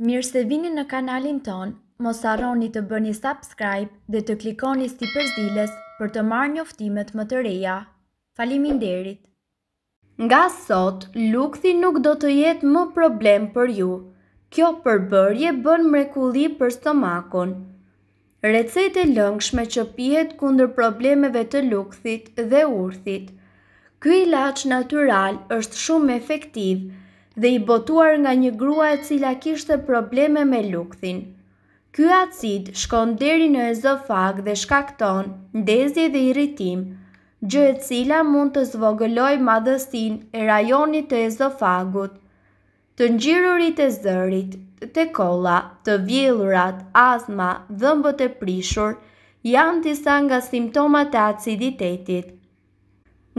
Mirë se vini në kanalin ton, mos arroni të bëni subscribe dhe të klikoni sti përzdiles për të marrë një më të reja. Falimin derit! Nga sot, lukthi nuk do të jetë më problem për ju. Kjo përbërje bën mrekulli për stomakon. Recet e lëngshme që pijet kundër problemeve të lukthit dhe urthit. Ky ilaç natyral është shumë efektiv dhe i botuar nga një grua e cila kishte probleme me lukthin. Ky acid shkon deri në ezofag dhe shkakton ndezje dhe irritim, gjë e cila mund të zvogëloj madhësin e rajonit të ezofagut. Të ngjirurit e zërit, të kolla, të vjellurat, asma, dhëmbët e prishur janë disa nga simptomat e aciditetit.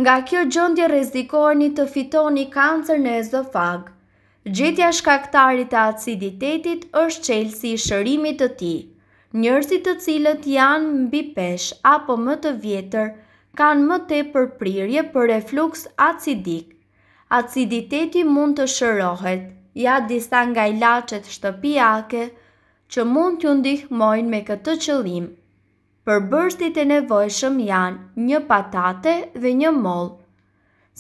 Nga kjo gjëndje rezikoni të fitoni kancer në ezofag. Gjetja shkaktarit të aciditetit është qelsi i shërimit të ti. Njërësit të cilët janë mbi pesh apo më të vjetër, kanë më te për prirje për refluks acidik. Aciditeti mund të shërohet, ja disa nga ilacet shtëpijake, që mund t'ju ndihmojnë me këtë qëllim për bërstit e nevojshëm janë një patate dhe një mol.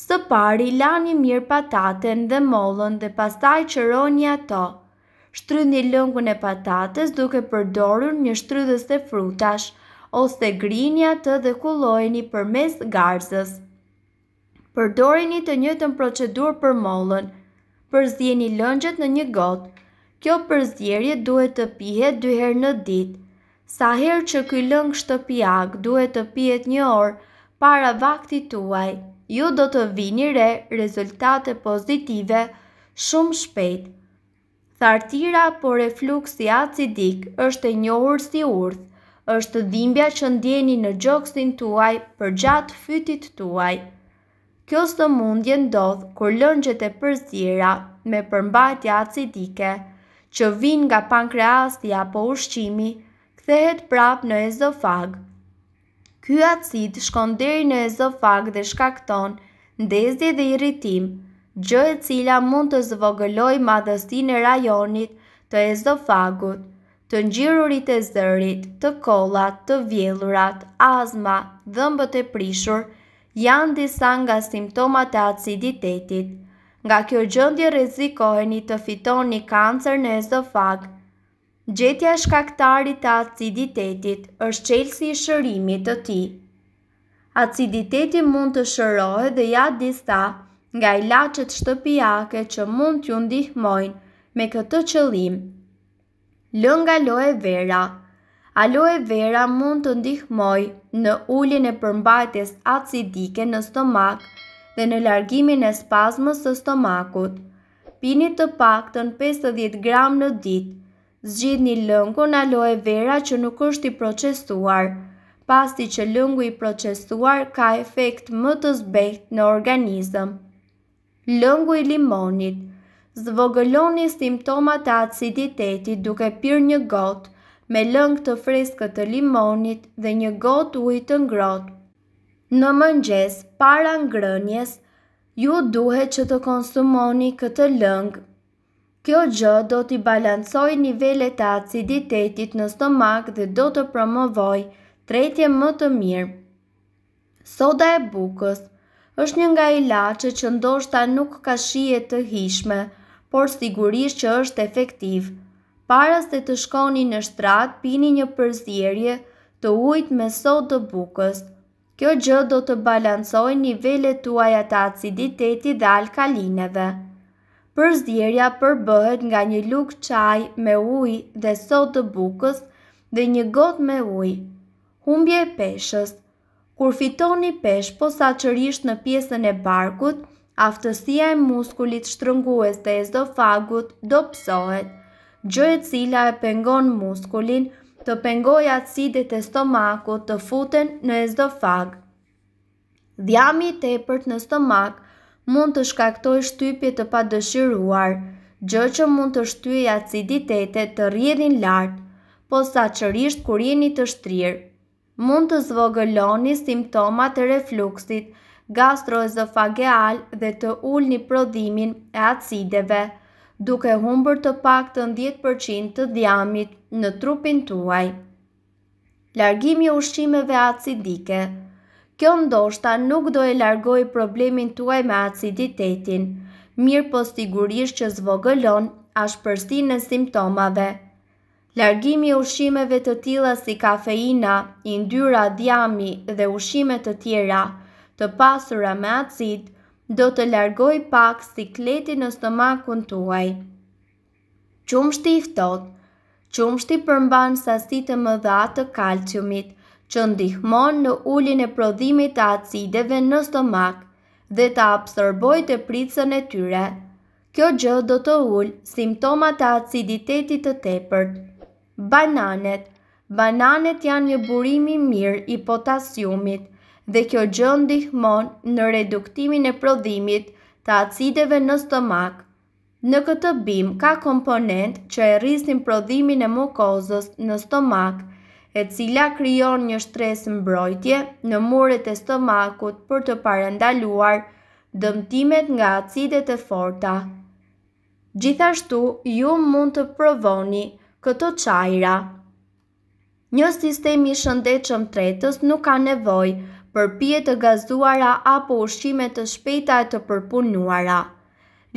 Së pari, la një mirë pataten dhe molën dhe pastaj qëroni një ato. Shtry një lëngun e patates duke përdorur një shtrydhës e frutash, ose grinja të dhe kulojni për mes garzës. Përdorini të njëtën procedur për molën, përzjeni lëngjet në një gotë. Kjo përzjerje duhet të pihet dyherë në ditë, Sa herë që ky lëng shtëpiak duhet të pihet një orë para vaktit tuaj, ju do të vini re rezultate pozitive shumë shpejt. Thartira po refluksi acidik është e njohur si urth, është dhimbja që ndjeni në gjoksin tuaj për gjatë fytit tuaj. Kjo së mundje ndodhë kur lëngjet e përzira me përmbajtja acidike, që vinë nga pankreasti apo ushqimi, kthehet prap në ezofag. Ky acid shkon deri në ezofag dhe shkakton ndezje dhe irritim, gjë e cila mund të zvogëlojë madhësinë e rajonit të ezofagut, të ngjirurit e zërit, të kollat, të vjellurat, astma, dhëmbët e prishur janë disa nga simptomat e aciditetit. Nga kjo gjendje rrezikoheni të fitoni kancer në ezofag Gjetja e shkaktarit të aciditetit është qelsi i shërimit të ti. Aciditeti mund të shërohet dhe ja disa nga lachet shtëpijake që mund t'ju ndihmojnë me këtë qëllim. Lënga loe vera Aloe vera mund të ndihmoj në ullin e përmbajtjes acidike në stomak dhe në largimin e spazmës të stomakut. Pini të pak të në 50 gram në ditë zgjidh një lëngu në aloe vera që nuk është i procesuar, pasti që lëngu i procesuar ka efekt më të zbejt në organizëm. Lëngu i limonit Zvogëloni simptomat e aciditetit duke pyr një gotë me lëngë të freskët të limonit dhe një gotë ujtë të ngrotë. Në mëngjes, para ngrënjes, ju duhet që të konsumoni këtë lëngë Kjo gjë do t'i balancoj nivele e aciditetit në stomak dhe do të promovoj tretje më të mirë. Soda e bukës është një nga ila që ndoshta nuk ka shije të hishme, por sigurisht që është efektiv. Para se të shkoni në shtrat, pini një përzierje të ujt me sodë të bukës. Kjo gjë do të balancoj nivele tuaja të aciditetit dhe alkalineve për zdjerja përbëhet nga një luk qaj me uj dhe sot të bukës dhe një got me uj. Humbje e peshës Kur fitoni pesh po sa qërisht në pjesën e barkut, aftësia e muskulit shtrëngues të ezofagut do psohet. Gjë e cila e pengon muskulin të pengoj acidit e stomakut të futen në ezofag. Dhjami të e përt në stomak mund të shkaktoj shtypje të pa dëshiruar, gjë që mund të shtyje aciditete të rrjedhin lartë, po sa qërisht kur jeni të shtrirë. Mund të zvogëloni simptomat e refluksit, gastroezofageal dhe të ullë një prodhimin e acideve, duke humbër të pak të 10% të djamit në trupin tuaj. Largimi ushqimeve acidike – Kjo ndoshta nuk do e largoj problemin tuaj me aciditetin, mirë po sigurisht që zvogëlon ashtë përsti në simptomave. Largimi ushimeve të tila si kafeina, indyra, djami dhe ushimet të tjera të pasura me acid, do të largoj pak si kleti në stomakun tuaj. Qumshti i ftohtë, qumshti përmban sasi të mëdha të kalciumit, që ndihmon në ullin e prodhimit të acideve në stomak dhe të absorboj të pritësën e tyre. Kjo gjë do të ullë simptomat të aciditetit të tepërt. Bananet Bananet janë një burimi mirë i potasiumit dhe kjo gjë ndihmon në reduktimin e prodhimit të acideve në stomak. Në këtë bim ka komponent që e rrisin prodhimin e mukozës në stomakë, e cila kryon një shtres mbrojtje në muret e stomakut për të parendaluar dëmtimet nga acidet e forta. Gjithashtu, ju mund të provoni këto qajra. Një sistemi shëndechëm tretës nuk ka nevoj për pje të gazuara apo ushqime të shpejta e të përpunuara.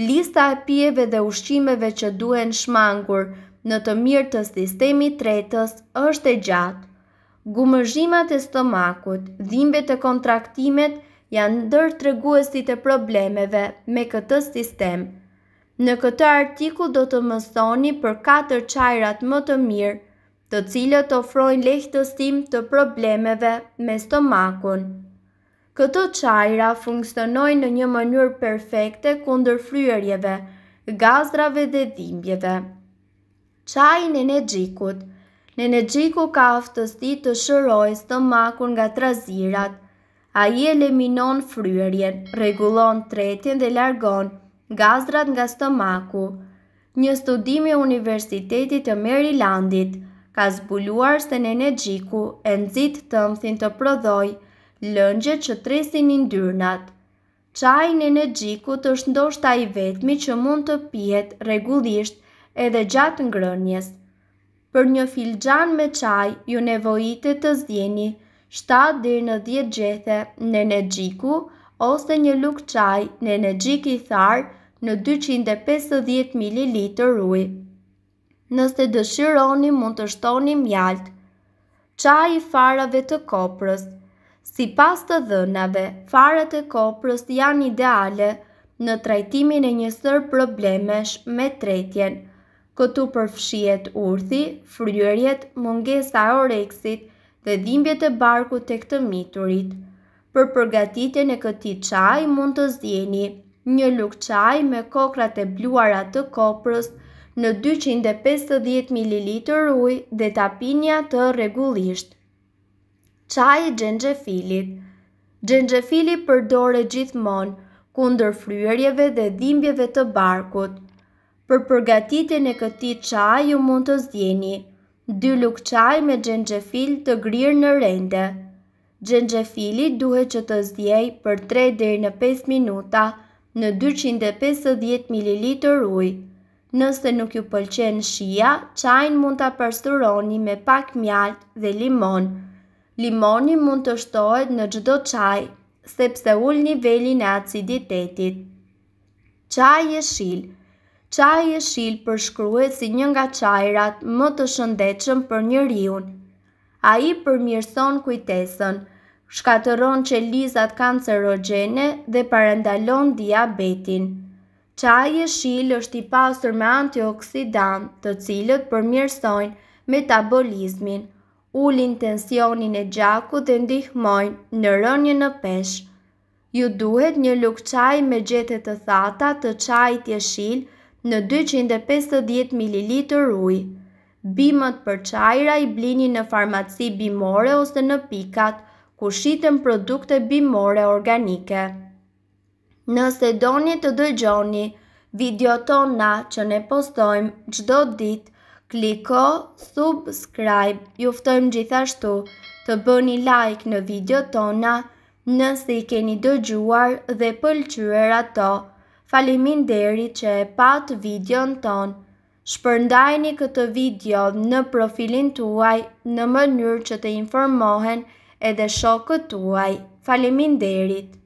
Lista e pjeve dhe ushqimeve që duhen shmangur në të mirë të sistemi tretës është e gjatë. Gumëzhimat e stomakut, dhimbe të kontraktimet janë ndër të reguesit e problemeve me këtë sistem. Në këtë artikull do të mësoni për 4 qajrat më të mirë, të cilët ofrojnë lehtësim të problemeve me stomakun. Këto qajra funksionojnë në një mënyrë perfekte kundër fryërjeve, gazrave dhe dhimbjeve. Qaj në gjikut Në gjiku ka aftësti të shëroj së të nga trazirat. A i eliminon fryërjen, regulon tretjen dhe largon gazrat nga stomaku. Një studimi Universitetit të Marylandit ka zbuluar se në gjiku e nëzit të mëthin të prodhoj lëngje që tresin i ndyrnat. Qaj në gjiku të shëndosht a i vetmi që mund të pijet regullisht edhe gjatë ngrënjes. Për një filxhan me çaj ju nevojitet të zdjeni 7 deri në 10 gjethe në energjiku ose një lukë çaj në energjik i tharë në 250 ml ujë. Nëse dëshironi mund të shtoni mjaltë. Qaj i farave të koprës Si pas të dhënave, farat e koprës janë ideale në trajtimin e njësër problemesh me tretjenë, Këtu përfshihet urthi, fryrjet, mungesa e oreksit dhe dhimbjet e barkut tek të miturit. Për përgatitjen e këtij çaji mund të zdjeni një luk qaj me kokrat e bluara të koprës në 250 ml uj dhe ta pini atë rregullisht. Çaji i xhenxhefilit. Xhenxhefili përdoret gjithmonë kundër fryrjeve dhe dhimbjeve të barkut për përgatitin e këti qaj ju mund të zdjeni, dy luk qaj me gjengjefil të grirë në rende. Gjengjefili duhet që të zdjej për 3 në 5 minuta në 250 ml uj. Nëse nuk ju pëlqen shia, qajn mund të përsturoni me pak mjalt dhe limon. Limoni mund të shtohet në gjdo qaj, sepse ull nivelin e aciditetit. Qaj e shilë qaj e shil përshkruhet si një nga qajrat më të shëndechëm për një riun. A i përmjërson kujtesën, shkateron që lizat kancerogene dhe parendalon diabetin. Qaj e shil është i pasur me antioksidant të cilët përmjërsojnë metabolizmin, ullin tensionin e gjaku dhe ndihmojnë në rënjë në peshë. Ju duhet një lukë qaj me gjetet të thata të qajt shilë, në 250 ml uj. Bimët për qajra i blini në farmaci bimore ose në pikat, ku shiten produkte bimore organike. Nëse doni të dëgjoni, video tona që ne postojmë gjdo dit, kliko subscribe, juftojmë gjithashtu të bëni like në video tona nëse i keni dëgjuar dhe pëlqyër ato falimin deri që e patë videon tonë. Shpërndajni këtë video në profilin tuaj në mënyrë që të informohen edhe shokët tuaj. Falimin derit!